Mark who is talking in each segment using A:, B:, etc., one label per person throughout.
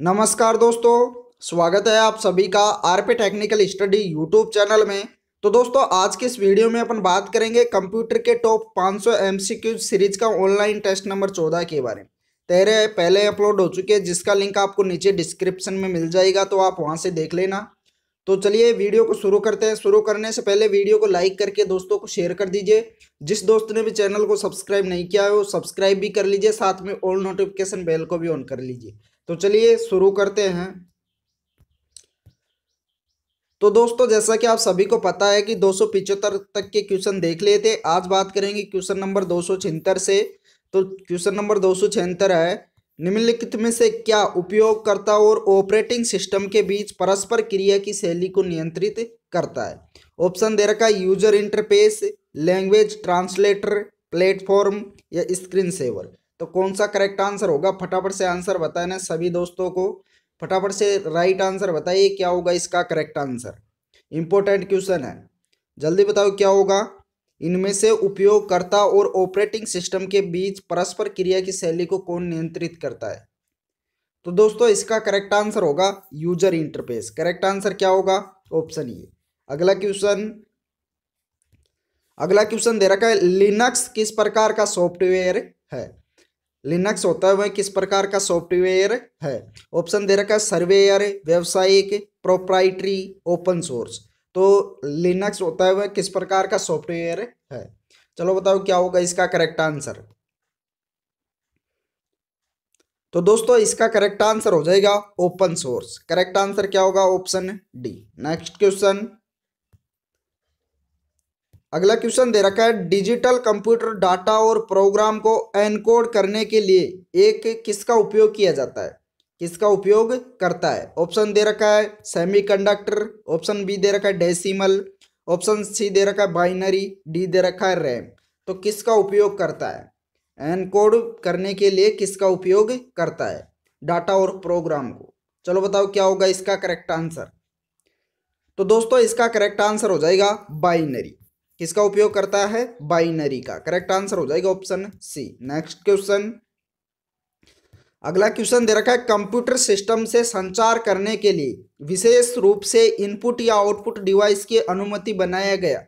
A: नमस्कार दोस्तों स्वागत है आप सभी का RP technical study YouTube channel में तो दोस्तों आज के इस वीडियो में अपन बात करेंगे कंप्यूटर के टॉप 500 एमसीक्यू सीरीज का ऑनलाइन टेस्ट नंबर 14 के बारे में तेरे पहले अपलोड हो चुके हैं जिसका लिंक आपको नीचे डिस्क्रिप्शन में मिल जाएगा तो आप वहाँ से देख लेना तो चलिए वीडियो को शुरू करते हैं शुरू करने से पहले वीडियो को लाइक करके दोस्तों को शेयर कर दीजिए जिस दोस्त ने भी चैनल को सब्सक्राइब नहीं किया है वो सब्सक्राइब भी कर लीजिए साथ में ऑल नोटिफिकेशन बेल को भी ऑन कर लीजिए तो चलिए शुरू करते हैं तो दोस्तों जैसा कि आप सभी को पता है कि दो तक के क्वेश्चन देख लिए थे आज बात करेंगे क्वेश्चन नंबर दो से तो क्वेश्चन नंबर दो है निम्नलिखित में से क्या उपयोगकर्ता और ऑपरेटिंग सिस्टम के बीच परस्पर क्रिया की शैली को नियंत्रित करता है ऑप्शन दे रखा है user interface language translator platform या स्क्रीन सेवर तो कौन सा करेक्ट आंसर होगा फटाफट से आंसर बताना सभी दोस्तों को फटाफट से राइट आंसर बताइए क्या होगा इसका करेक्ट आंसर इंपॉर्टेंट क्वेश्चन है जल्दी बताओ क्या होगा इनमें से उपयोगकर्ता और ऑपरेटिंग सिस्टम के बीच परस्पर क्रिया की शैली को कौन नियंत्रित करता है तो दोस्तों इसका करेक्ट आंसर होगा यूजर इंटरफेस करेक्ट आंसर क्या होगा ऑप्शन ये अगला क्वेश्चन अगला क्वेश्चन दे रखा है लिनक्स किस प्रकार का सॉफ्टवेयर है लिनक्स होता है वह किस प्रकार का सॉफ्टवेयर है ऑप्शन दे रखा है सर्वेयर व्यवसायिक प्रोप्राइटरी ओपन सोर्स तो लिनक्स होता है वह किस प्रकार का सॉफ्टवेयर है चलो बताओ क्या होगा इसका करेक्ट आंसर तो दोस्तों इसका करेक्ट आंसर हो जाएगा ओपन सोर्स करेक्ट आंसर क्या होगा ऑप्शन डी नेक्स्ट क्वेश्चन अगला क्वेश्चन दे रखा है डिजिटल कंप्यूटर डाटा और प्रोग्राम को एनकोड करने के लिए एक किसका उपयोग किया जाता है किसका उपयोग करता है ऑप्शन दे रखा है सेमीकंडक्टर ऑप्शन बी दे रखा है डेसिमल ऑप्शन सी दे रखा है बाइनरी डी दे रखा है रैम तो किसका उपयोग करता है एनकोड करने के लिए किसका उपयोग करता है डाटा और प्रोग्राम को चलो बताओ क्या होगा इसका करेक्ट आंसर तो दोस्तों इसका करेक्ट आंसर हो जाएगा बाइनरी किसका उपयोग करता है बाइनरी का करेक्ट आंसर हो जाएगा ऑप्शन सी नेक्स्ट क्वेश्चन अगला क्वेश्चन दे रखा है कंप्यूटर सिस्टम से संचार करने के लिए विशेष रूप से इनपुट या आउटपुट डिवाइस की अनुमति बनाया गया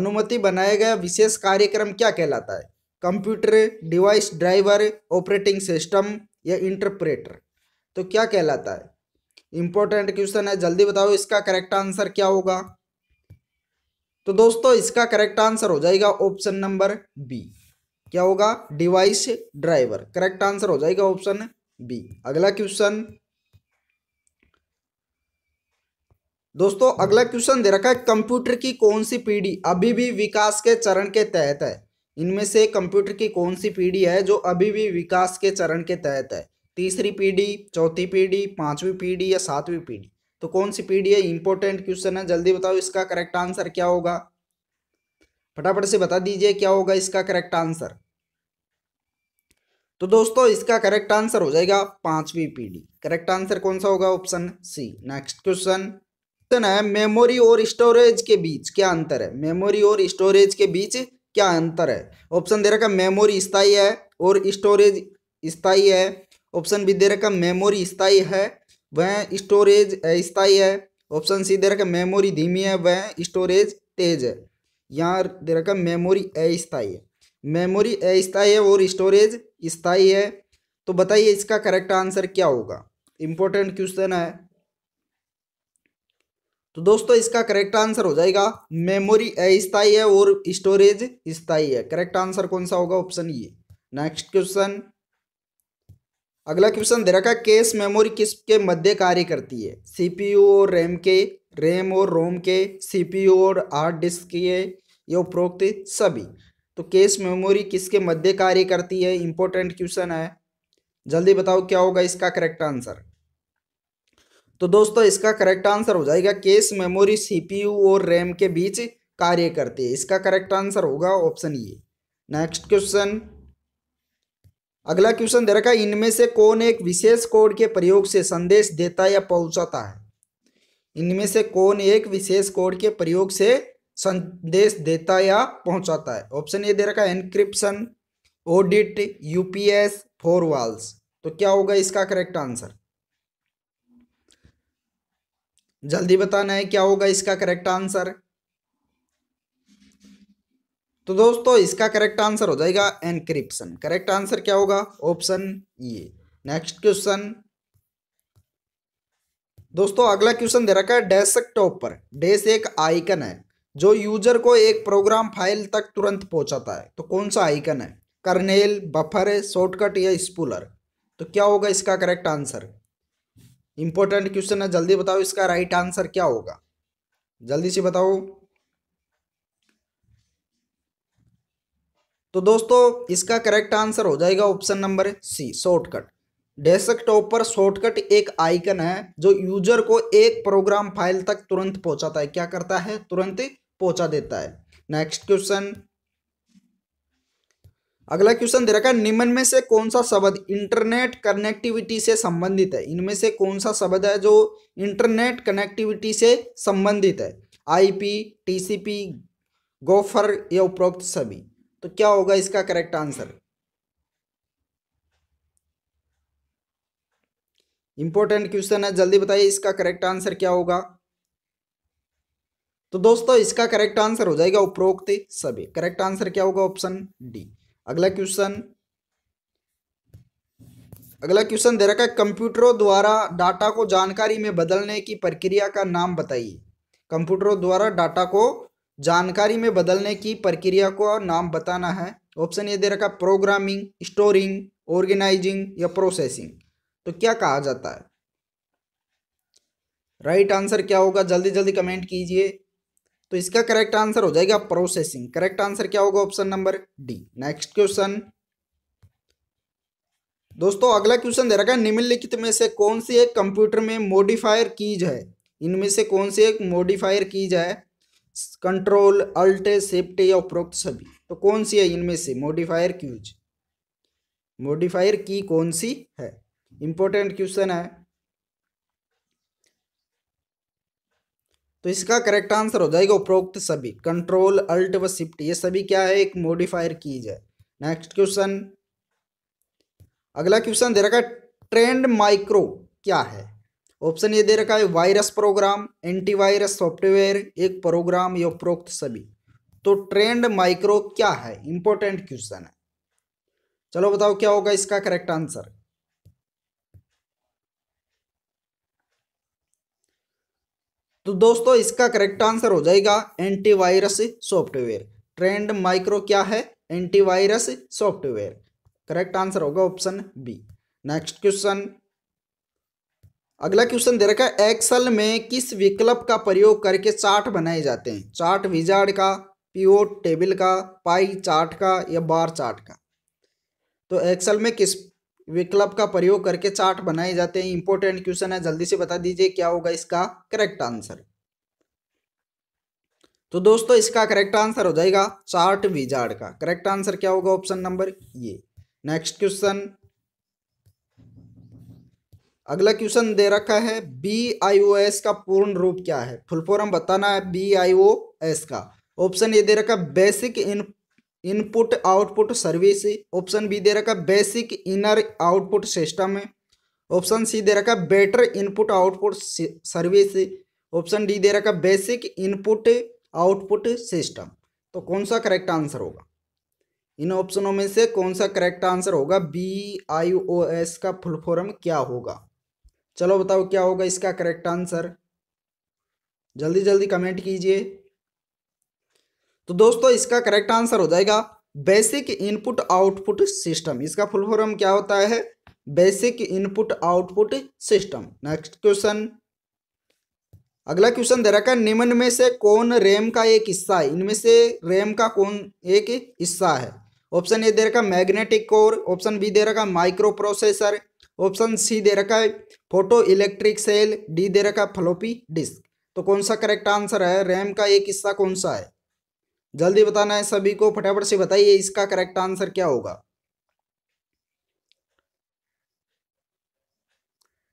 A: अनुमति बनाया गया विशेष कार्यक्रम क्या कहलाता है computer device driver operating system या इंटरप्रेटर तो क्या कहलाता है इंपॉर्टेंट क्वेश्चन है जल्दी बताओ इसका करेक्ट आंसर क्या होगा तो दोस्तों इसका करेक्ट आंसर हो जाएगा ऑप्शन नंबर बी क्या होगा डिवाइस ड्राइवर करेक्ट आंसर हो जाएगा ऑप्शन बी अगला क्वेश्चन दोस्तों अगला क्वेश्चन दे रखा है कंप्यूटर की कौन सी पीढ़ी अभी भी विकास के चरण के तहत है इनमें से कंप्यूटर की कौन सी पीढ़ी है जो अभी भी विकास के चरण के तहत है तीसरी पीढ़ी चौथी पीढ़ी पांचवी पीढ़ी या सातवीं पीढ़ी तो कौन सी पीढ़ी है इंपॉर्टेंट क्वेश्चन है जल्दी बताओ इसका करेक्ट आंसर क्या होगा फटाफट से बता दीजिए क्या होगा इसका करेक्ट आंसर तो दोस्तों इसका करेक्ट आंसर हो जाएगा पांचवी पीढ़ी करेक्ट आंसर कौन सा होगा option C next question question है मेमोरी और स्टोरेज के बीच क्या अंतर है मेमोरी और स्टोरेज के बीच क्या अंतर है ऑप्शन दे रखा मेमोरी स्थाई है और स्टोरेज स्थाई है ऑप्शन भी दे रखा मेमोरी स्थाई है वह स्टोरेज स्थायी है ऑप्शन सी दे रखा मेमोरी धीमी है वह स्टोरेज तेज है यहाँ दे रखा मेमोरी अस्थाई है मेमोरी अस्थाई है और स्टोरेज स्थाई है तो बताइए इसका करेक्ट आंसर क्या होगा इंपॉर्टेंट क्वेश्चन है तो दोस्तों इसका करेक्ट आंसर हो जाएगा मेमोरी अस्थाई है और स्टोरेज स्थाई है करेक्ट आंसर कौन सा होगा ऑप्शन ये नेक्स्ट क्वेश्चन अगला क्वेश्चन दे रखा है केस मेमोरी किसके मध्य कार्य करती है सीपीयू और रैम के रैम और रोम के सीपीयू और हार्ड डिस्क के ये उपरोक्त सभी तो केस मेमोरी किसके मध्य कार्य करती है इंपॉर्टेंट क्वेश्चन है जल्दी बताओ क्या होगा इसका करेक्ट आंसर तो दोस्तों इसका करेक्ट आंसर हो जाएगा केस मेमोरी सीपीयू और रैम के बीच कार्य करती है इसका करेक्ट आंसर होगा ऑप्शन ये नेक्स्ट क्वेश्चन अगला क्वेश्चन दे रखा है इनमें से कौन एक विशेष कोड के प्रयोग से संदेश देता या पहुंचाता है इनमें से कौन एक विशेष कोड के प्रयोग से संदेश देता या पहुंचाता है ऑप्शन ये दे रखा है encryption audit UPS firewalls तो क्या होगा इसका करेक्ट आंसर जल्दी बताना है क्या होगा इसका करेक्ट आंसर तो दोस्तों इसका करेक्ट आंसर हो जाएगा एनक्रिप्शन करेक्ट आंसर क्या होगा ऑप्शन ये नेक्स्ट क्वेश्चन दोस्तों अगला क्वेश्चन दे रखा है डेस्कटॉप पर डेस एक आइकन है जो यूजर को एक प्रोग्राम फाइल तक तुरंत पहुंचाता है तो कौन सा आइकन है कर्नेल बफर शॉर्टकट या स्पूलर तो क्या होगा इसका करेक्ट आंसर इंपॉर्टेंट क्वेश्चन है जल्दी बताओ इसका राइट आंसर क्या होगा जल्दी से बताओ तो दोस्तों इसका करेक्ट आंसर हो जाएगा option number C shortcut desktop पर शॉर्टकट एक आइकन है जो यूजर को एक प्रोग्राम फाइल तक तुरंत पहुंचाता है क्या करता है तुरंत पहुंचा देता है नेक्स्ट क्वेश्चन अगला क्वेश्चन दे रखा है निम्न में से कौन सा शब्द इंटरनेट कनेक्टिविटी से संबंधित है इनमें से कौन सा शब्द है जो इंटरनेट कनेक्टिविटी से संबंधित है आईपी टीसीपी गोफर या उपरोक्त सभी तो क्या होगा इसका करेक्ट आंसर इंपॉर्टेंट क्वेश्चन है जल्दी बताइए इसका करेक्ट आंसर क्या होगा तो दोस्तों इसका करेक्ट आंसर हो जाएगा उपरोक्त सभी करेक्ट आंसर क्या होगा ऑप्शन डी अगला क्वेश्चन अगला क्वेश्चन दे रखा है कंप्यूटरों द्वारा डाटा को जानकारी में बदलने की प्रक्रिया का नाम बताइए कंप्यूटरों द्वारा डाटा को जानकारी में बदलने की प्रक्रिया को नाम बताना है ऑप्शन ये दे रखा प्रोग्रामिंग स्टोरिंग ऑर्गेनाइजिंग या प्रोसेसिंग तो क्या कहा जाता है राइट right आंसर क्या होगा जल्दी जल्दी कमेंट कीजिए तो इसका करेक्ट आंसर हो जाएगा प्रोसेसिंग करेक्ट आंसर क्या होगा option number D next question दोस्तों अगला क्वेश्चन दे रखा है निम्नलिखित में से कौन सी एक कंप्यूटर में मॉडिफायर कीज है इनमें से कौन सी एक मॉडिफायर कीज है कंट्रोल अल्ट शिफ्ट या उपरोक्त सभी तो कौन सी है इनमें से मॉडिफायर क्यूज मॉडिफायर की कौन सी है इंपॉर्टेंट क्वेश्चन है तो इसका करेक्ट आंसर हो जाएगा उपरोक्त सभी कंट्रोल अल्ट व शिफ्ट ये सभी क्या है एक मॉडिफायर कीज है नेक्स्ट क्वेश्चन अगला क्वेश्चन दे रखा है ट्रेंड माइक्रो क्या है ऑप्शन ये दे रखा है वायरस प्रोग्राम एंटीवायरस सॉफ्टवेयर एक प्रोग्राम या उपरोक्त सभी तो ट्रेंड माइक्रो क्या है इंपॉर्टेंट क्वेश्चन है चलो बताओ क्या होगा इसका करेक्ट आंसर तो दोस्तों इसका करेक्ट आंसर हो जाएगा एंटीवायरस सॉफ्टवेयर ट्रेंड माइक्रो क्या है एंटीवायरस सॉफ्टवेयर करेक्ट आंसर होगा ऑप्शन बी नेक्स्ट क्वेश्चन अगला क्वेश्चन दे रखा है एक्सल में किस विकल्प का प्रयोग करके चार्ट बनाए जाते हैं चार्ट विजार्ड का पीओ टेबल का पाई चार्ट का या बार चार्ट का तो एक्सल में किस विकल्प का प्रयोग करके चार्ट बनाए जाते हैं इंपॉर्टेंट क्वेश्चन है जल्दी से बता दीजिए क्या होगा इसका करेक्ट आंसर तो दोस्तों इसका करेक्ट आंसर हो जाएगा चार्ट विजार्ड का करेक्ट आंसर क्या होगा option number A next question अगला क्वेश्चन दे रखा है बी आई ओ एस का पूर्ण रूप क्या है फुल फॉर्म बताना है बी आई ओ एस का ऑप्शन ये दे रखा basic in input output service option B दे रखा बेसिक इनर आउटपुट सिस्टम है ऑप्शन सी दे रखा better input output service option D दे रखा बेसिक इनपुट आउटपुट सिस्टम तो कौन सा करेक्ट आंसर होगा इन ऑप्शनों में से कौन सा करेक्ट आंसर होगा बी आई ओ एस का फुल फॉर्म क्या होगा चलो बताओ क्या होगा इसका करेक्ट आंसर जल्दी जल्दी कमेंट कीजिए तो दोस्तों इसका करेक्ट आंसर हो जाएगा बेसिक इनपुट आउटपुट सिस्टम इसका फुल फॉर्म क्या होता है basic input output system next question अगला क्वेश्चन दे रखा है निम्न में से कौन रैम का एक हिस्सा है इनमें से रैम का कौन एक हिस्सा है ऑप्शन ए दे रखा मैग्नेटिक कोर ऑप्शन बी दे रखा माइक्रो प्रोसेसर ऑप्शन सी दे रखा है फोटो इलेक्ट्रिक सेल डी दे रखा है फ्लोपी डिस्क तो कौन सा करेक्ट आंसर है रैम का एक हिस्सा कौन सा है जल्दी बताना है सभी को फटाफट से बताइए इसका करेक्ट आंसर क्या होगा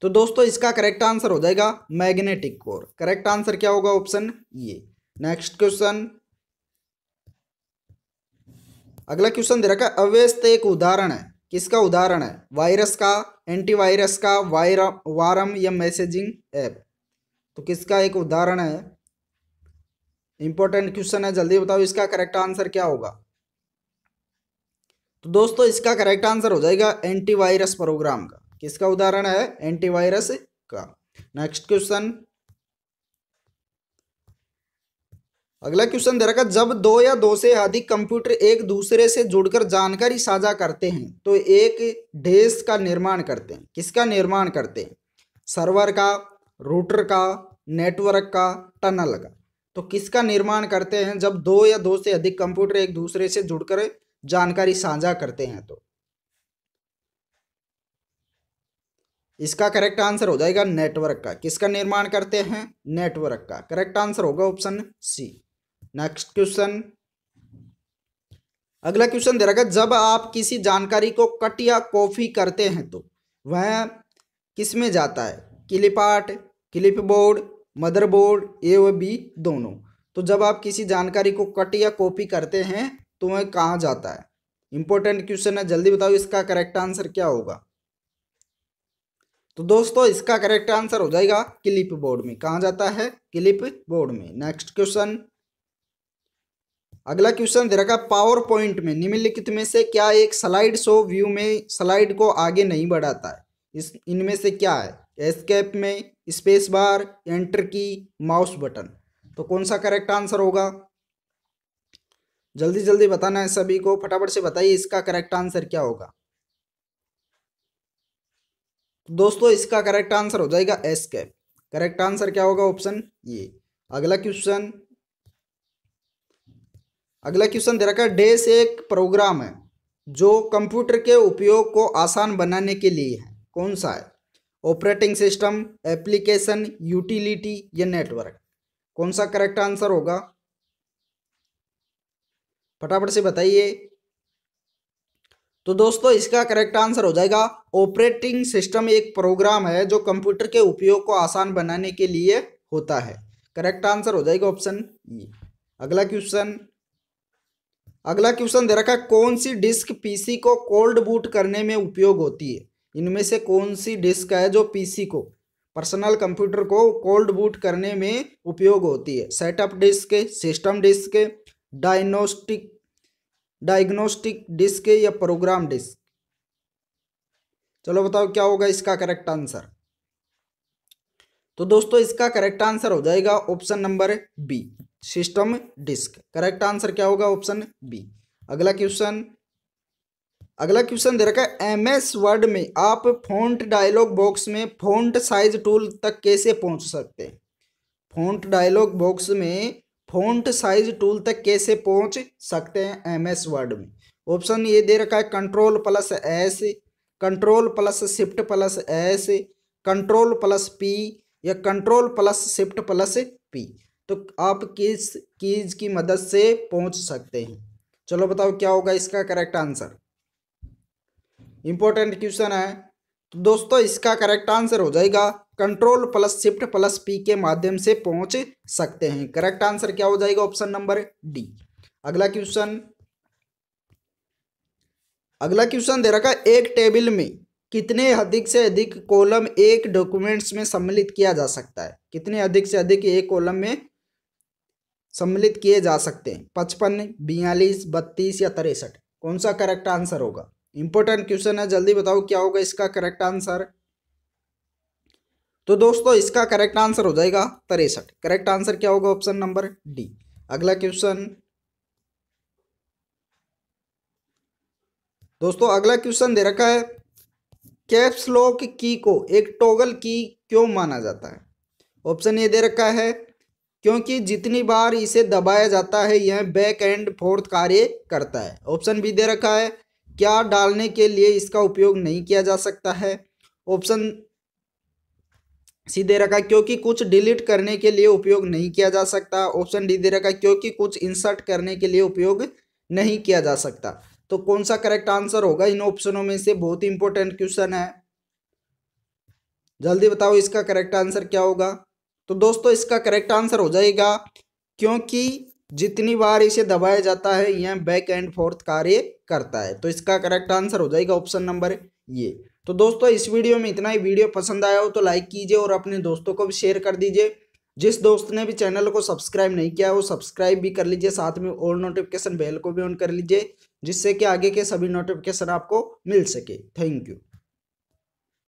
A: तो दोस्तों इसका करेक्ट आंसर हो जाएगा मैग्नेटिक कोर करेक्ट आंसर क्या होगा ऑप्शन ये नेक्स्ट क्वेश्चन अगला क्वेश्चन दे रखा है अव्यस्त एक उदाहरण है किसका उदाहरण है वायरस का एंटीवायरस का वायर वारम या मैसेजिंग ऐप तो किसका एक उदाहरण है इंपॉर्टेंट क्वेश्चन है जल्दी बताओ इसका करेक्ट आंसर क्या होगा तो दोस्तों इसका करेक्ट आंसर हो जाएगा एंटीवायरस प्रोग्राम का किसका उदाहरण है एंटीवायरस का नेक्स्ट क्वेश्चन अगला क्वेश्चन दे रखा जब दो या दो से अधिक कंप्यूटर एक दूसरे से जुड़कर जानकारी साझा करते हैं तो एक डेस्क का निर्माण करते हैं किसका निर्माण करते हैं सर्वर का रूटर का नेटवर्क का टनल का तो किसका निर्माण करते हैं जब दो या दो से अधिक कंप्यूटर एक दूसरे से जुड़कर जानकारी साझा करते हैं तो इसका करेक्ट आंसर हो जाएगा नेटवर्क का किसका निर्माण करते हैं नेटवर्क का करेक्ट आंसर होगा ऑप्शन सी नेक्स्ट क्वेश्चन अगला क्वेश्चन दे रखा है जब आप किसी जानकारी को कट या कॉपी करते हैं तो वह किस में जाता है clip art clipboard motherboard A व बी दोनों तो जब आप किसी जानकारी को कट या कॉपी करते हैं तो वह कहाँ जाता है इंपॉर्टेंट क्वेश्चन है जल्दी बताओ इसका करेक्ट आंसर क्या होगा तो दोस्तों इसका करेक्ट आंसर हो जाएगा क्लिप बोर्ड में कहाँ जाता है क्लिप बोर्ड में नेक्स्ट क्वेश्चन अगला क्वेश्चन दे रखा है पावर पॉइंट में निम्नलिखित में से क्या एक स्लाइड शो व्यू में स्लाइड को आगे नहीं बढ़ाता है इस इनमें से क्या है एस्केप में space bar enter key mouse button तो कौन सा करेक्ट आंसर होगा जल्दी जल्दी बताना है सभी को फटाफट से बताइए इसका करेक्ट आंसर क्या होगा दोस्तों इसका करेक्ट आंसर हो जाएगा एस्केप करेक्ट आंसर क्या होगा ऑप्शन ये अगला क्वेश्चन अगला क्वेश्चन दे रखा है डेस एक प्रोग्राम है जो कंप्यूटर के उपयोग को आसान बनाने के लिए है कौन सा है ऑपरेटिंग सिस्टम एप्लीकेशन यूटिलिटी या नेटवर्क कौन सा करेक्ट आंसर होगा फटाफट से बताइए तो दोस्तों इसका करेक्ट आंसर हो जाएगा ऑपरेटिंग सिस्टम एक प्रोग्राम है जो कंप्यूटर के उपयोग को आसान बनाने के लिए होता है करेक्ट आंसर हो जाएगा ऑप्शन ई अगला क्वेश्चन अगला क्वेश्चन दे रखा है कौन सी डिस्क पीसी को कोल्ड बूट करने में उपयोग होती है इनमें से कौन सी डिस्क है जो पीसी को पर्सनल कंप्यूटर को कोल्ड बूट करने में उपयोग होती है setup disk system disk diagnostic diagnostic disk या प्रोग्राम डिस्क चलो बताओ क्या होगा इसका करेक्ट आंसर तो दोस्तों इसका करेक्ट आंसर हो जाएगा option number B system disk correct answer क्या होगा ऑप्शन बी अगला क्वेश्चन अगला क्वेश्चन दे रखा है एम एस वर्ड में आप फ़ॉन्ट डायलॉग बॉक्स में फ़ॉन्ट साइज टूल तक कैसे पहुंच सकते हैं फ़ॉन्ट डायलॉग बॉक्स में फ़ॉन्ट साइज टूल तक कैसे पहुंच सकते हैं एम एस वर्ड में ऑप्शन ये दे रखा है control plus S control plus shift plus S control plus P या control plus shift plus P तो आप किस कीज की मदद से पहुंच सकते हैं चलो बताओ क्या होगा इसका करेक्ट आंसर इंपॉर्टेंट क्वेश्चन है तो दोस्तों इसका करेक्ट आंसर हो जाएगा control plus shift plus P के माध्यम से पहुंच सकते हैं करेक्ट आंसर क्या हो जाएगा ऑप्शन नंबर डी अगला क्वेश्चन अगला क्वेश्चन दे रखा है एक टेबल में कितने अधिक से अधिक कॉलम एक डॉक्यूमेंट्स में सम्मिलित किया जा सकता है कितने अधिक से अधिक एक कॉलम में सम्मिलित किए जा सकते हैं पचपन बयालीस बत्तीस या तिरसठ कौन सा करेक्ट आंसर होगा इंपॉर्टेंट क्वेश्चन है जल्दी बताओ क्या होगा इसका करेक्ट आंसर तो दोस्तों इसका करेक्ट आंसर हो जाएगा तिरसठ करेक्ट आंसर क्या होगा ऑप्शन नंबर डी अगला क्वेश्चन दोस्तों अगला क्वेश्चन दे रखा है कैप्स लॉक की को एक टोगल की क्यों माना जाता है ऑप्शन ये दे रखा है क्योंकि जितनी बार इसे दबाया जाता है यह बैक एंड फोर्थ कार्य करता है ऑप्शन भी दे रखा है क्या डालने के लिए इसका उपयोग नहीं किया जा सकता है ऑप्शन सी दे रखा है क्योंकि कुछ डिलीट करने के लिए उपयोग नहीं किया जा सकता ऑप्शन डी दे रखा है क्योंकि कुछ इंसर्ट करने के लिए उपयोग नहीं किया जा सकता तो कौन सा करेक्ट आंसर होगा इन ऑप्शनों में से बहुत ही इंपॉर्टेंट क्वेश्चन है जल्दी बताओ इसका करेक्ट आंसर क्या होगा तो दोस्तों इसका करेक्ट आंसर हो जाएगा क्योंकि जितनी बार इसे दबाया जाता है यह बैक एंड फोर्थ कार्य करता है तो इसका करेक्ट आंसर हो जाएगा ऑप्शन नंबर ये तो दोस्तों इस वीडियो में इतना ही वीडियो पसंद आया हो तो लाइक कीजिए और अपने दोस्तों को भी शेयर कर दीजिए जिस दोस्त ने भी चैनल को सब्सक्राइब नहीं किया वो सब्सक्राइब भी कर लीजिए साथ में ऑल नोटिफिकेशन बेल को भी ऑन कर लीजिए जिससे कि आगे के सभी नोटिफिकेशन आपको मिल सके थैंक यू